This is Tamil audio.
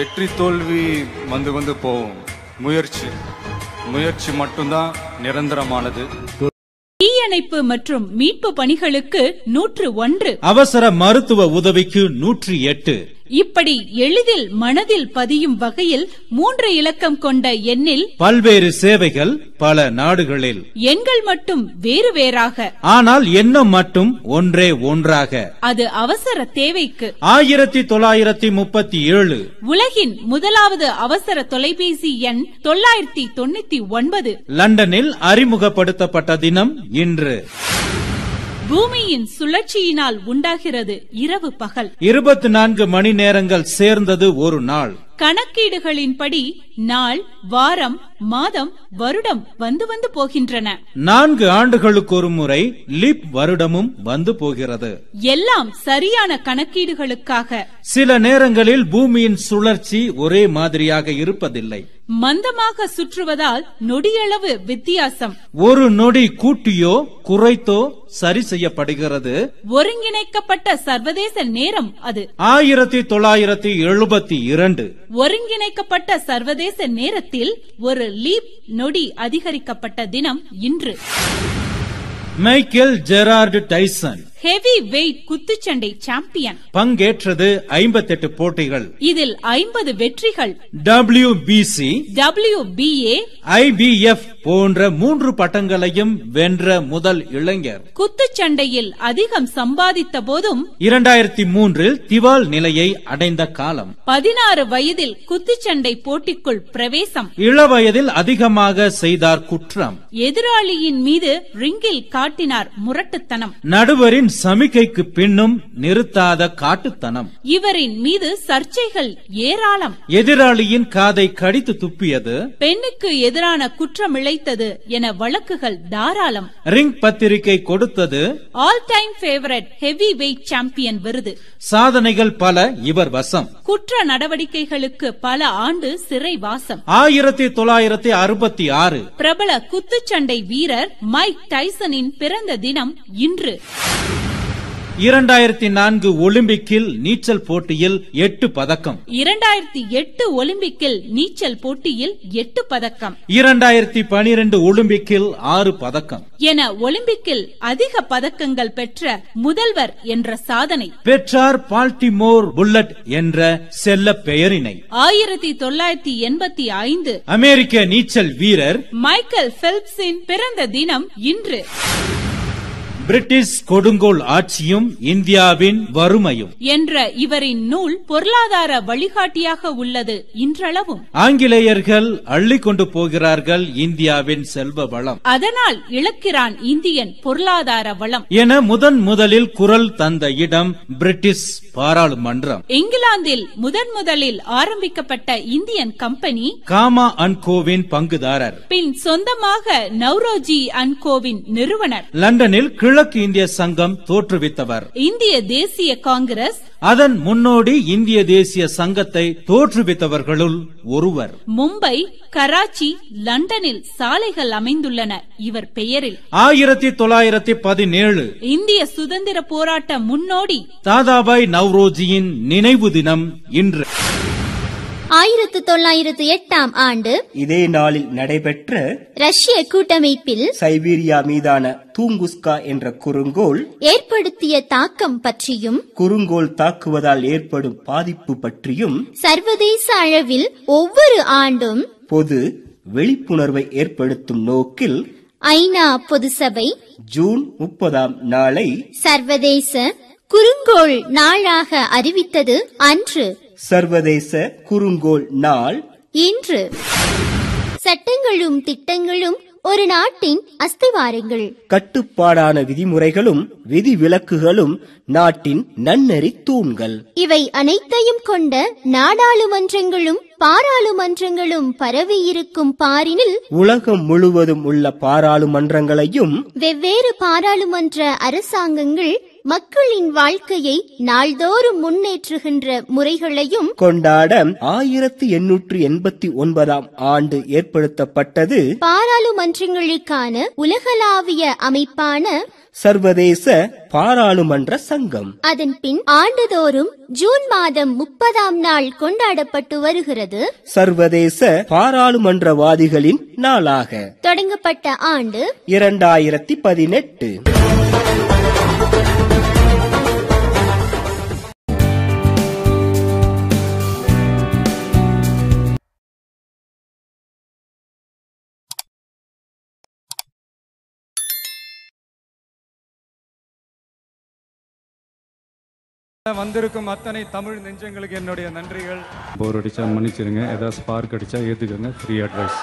வெற்றி தோல்வி வந்து வந்து போகும் முயற்சி முயற்சி மட்டும்தான் நிரந்தரமானது தீயணைப்பு மற்றும் மீட்பு பணிகளுக்கு நூற்று ஒன்று அவசர மருத்துவ உதவிக்கு நூற்றி எட்டு இப்படி எளிதில் மனதில் பதியும் வகையில் மூன்று இலக்கம் கொண்ட எண்ணில் பல்வேறு சேவைகள் பல நாடுகளில் எண்கள் மட்டும் வேறு வேறாக ஆனால் எண்ணம் மட்டும் ஒன்றே ஒன்றாக அது அவசர தேவைக்கு ஆயிரத்தி தொள்ளாயிரத்தி முப்பத்தி ஏழு உலகின் முதலாவது அவசர தொலைபேசி எண் தொள்ளாயிரத்தி தொண்ணூத்தி ஒன்பது லண்டனில் அறிமுகப்படுத்தப்பட்ட தினம் இன்று பூமியின் சுழற்சியினால் உண்டாகிறது இரவு பகல் இருபத்தி நான்கு மணி நேரங்கள் சேர்ந்தது ஒரு நாள் கணக்கீடுகளின்படி நாள் வாரம் மாதம் வருடம் வந்து வந்து போகின்றன நான்கு ஆண்டுகளுக்கு ஒரு முறை லிப் வருடமும் வந்து போகிறது எல்லாம் சரியான கணக்கீடுகளுக்காக சில நேரங்களில் பூமியின் சுழற்சி ஒரே மாதிரியாக இருப்பதில்லை மந்தமாக சுற்றுவதால் நொடியளவு வித்தியாசம் ஒரு நொடி கூட்டியோ குறைத்தோ சரி செய்யப்படுகிறது ஒருங்கிணைக்கப்பட்ட சர்வதேச நேரம் அது ஆயிரத்தி தொள்ளாயிரத்தி எழுபத்தி இரண்டு ஒருங்கிணைக்கப்பட்ட சர்வதேச நேரத்தில் ஒரு லீப் நொடி அதிகரிக்கப்பட்ட தினம் இன்று Michael Gerard Tyson heavyweight குத்துச்சண்டை சாம்பியன் பங்கேற்றது ஐம்பத்தி எட்டு போட்டிகள் இதில் ஐம்பது வெற்றிகள் W B C W B B F போன்ற மூன்று பட்டங்களையும் வென்ற முதல் இளைஞர் குத்துச்சண்டையில் அதிகம் சம்பாதித்த போதும் இரண்டாயிரத்தி மூன்றில் திவால் நிலையை அடைந்த காலம் பதினாறு வயதில் குத்துச்சண்டை போட்டிக்குள் பிரவேசம் இள வயதில் அதிகமாக செய்தார் குற்றம் எதிராளியின் மீது ரிங்கில் காட்டினார் முரட்டுத்தனம் நடுவரின் இவரின் சமிக்கைக்கு பின்னும் நிறுத்தாத காட்டுத்தனம் இவரின் மீது சர்ச்சைகள் ஏராளம் எதிராளியின் காதை கடித்து துப்பியது பெண்ணுக்கு எதிரான குற்றம் இழைத்தது என வழக்குகள் தாராளம் ரிங் பத்திரிகை கொடுத்தது all time favourite heavyweight champion விருது சாதனைகள் பல இவர் வசம் குற்ற நடவடிக்கைகளுக்கு பல ஆண்டு சிறை வாசம் ஆயிரத்தி தொள்ளாயிரத்தி அறுபத்தி ஆறு பிரபல குத்துச்சண்டை வீரர் மைக் டைசனின் பிறந்த தினம் இன்று இரண்டாயிரத்தி நான்கு ஒலிம்பிக்கில் நீச்சல் போட்டியில் எட்டு பதக்கம் இரண்டாயிரத்தி எட்டு ஒலிம்பிக்கில் நீச்சல் போட்டியில் எட்டு பதக்கம் இரண்டாயிரத்தி பனிரெண்டு ஒலிம்பிக்கில் ஆறு பதக்கம் என ஒலிம்பிக்கில் அதிக பதக்கங்கள் பெற்ற முதல்வர் என்ற சாதனை பெற்றார் பால்டிமோர் புல்லட் என்ற செல்ல பெயரினை ஆயிரத்தி தொள்ளாயிரத்தி எண்பத்தி ஐந்து அமெரிக்க நீச்சல் வீரர் மைக்கேல் பெல்ப்ஸின் பிறந்த தினம் இன்று பிரிட்டிஷ் கொடுங்கோல் ஆட்சியும் இந்தியாவின் வறுமையும் என்ற இவரின் நூல் பொருளாதார வழிகாட்டியாக உள்ளது இன்றளவும் ஆங்கிலேயர்கள் அள்ளி கொண்டு போகிறார்கள் இந்தியாவின் செல்வ வளம் அதனால் இழக்கிறான் இந்தியன் பொருளாதார வளம் என முதன் முதலில் குரல் தந்த இடம் பிரிட்டிஷ் பாராளுமன்றம் இங்கிலாந்தில் முதன் முதலில் ஆரம்பிக்கப்பட்ட இந்தியன் கம்பெனி காமா அன்கோவின் பங்குதாரர் பின் சொந்தமாக நவ்ரோஜி அன்கோவின் நிறுவனர் லண்டனில் கிழக்கு இந்திய சங்கம் தோற்றுவித்தவர் இந்திய தேசிய காங்கிரஸ் அதன் முன்னோடி இந்திய தேசிய சங்கத்தை தோற்றுவித்தவர்களுள் ஒருவர் மும்பை கராச்சி லண்டனில் சாலைகள் அமைந்துள்ளன இவர் பெயரில் ஆயிரத்தி தொள்ளாயிரத்தி பதினேழு இந்திய சுதந்திர போராட்ட முன்னோடி தாதாபாய் நவ்ரோஜியின் நினைவு தினம் இன்று ஆயிரத்து தொள்ளாயிரத்து எட்டாம் ஆண்டு இதே நாளில் நடைபெற்ற ரஷ்ய கூட்டமைப்பில் சைபீரியா மீதான தூங்குஸ்கா என்ற குறுங்கோல் ஏற்படுத்திய தாக்கம் பற்றியும் குறுங்கோல் தாக்குவதால் ஏற்படும் பாதிப்பு பற்றியும் சர்வதேச அளவில் ஒவ்வொரு ஆண்டும் பொது விழிப்புணர்வை ஏற்படுத்தும் நோக்கில் ஐநா பொது சபை ஜூன் முப்பதாம் நாளை சர்வதேச குறுங்கோள் நாளாக அறிவித்தது அன்று சர்வதேச குறுங்கோல் நாள் இன்று சட்டங்களும் திட்டங்களும் ஒரு நாட்டின் அஸ்திவாரங்கள் கட்டுப்பாடான விதிமுறைகளும் விதிவிலக்குகளும் நாட்டின் நன்னெறி தூண்கள் இவை அனைத்தையும் கொண்ட நாடாளுமன்றங்களும் பாராளுமன்றங்களும் பரவி இருக்கும் பாரினில் உலகம் முழுவதும் உள்ள பாராளுமன்றங்களையும் வெவ்வேறு பாராளுமன்ற அரசாங்கங்கள் மக்களின் வாழ்க்கையை நாள்தோறும் முன்னேற்றுகின்ற முறைகளையும் கொண்டாட ஆயிரத்தி எண்ணூற்று எண்பத்தி ஒன்பதாம் ஆண்டு ஏற்படுத்தப்பட்டது பாராளுமன்றங்களுக்கான உலகளாவிய அமைப்பான சர்வதேச பாராளுமன்ற சங்கம் அதன் பின் ஆண்டுதோறும் ஜூன் மாதம் முப்பதாம் நாள் கொண்டாடப்பட்டு வருகிறது சர்வதேச பாராளுமன்றவாதிகளின் நாளாக தொடங்கப்பட்ட ஆண்டு இரண்டாயிரத்தி பதினெட்டு வந்திருக்கும் அத்தனை தமிழ் நெஞ்சங்களுக்கு என்னுடைய நன்றிகள் போர் அடிச்சா மன்னிச்சிருங்க ஏதாவது ஸ்பார்க் அடிச்சா ஏத்துக்கோங்க ஃப்ரீ அட்வைஸ்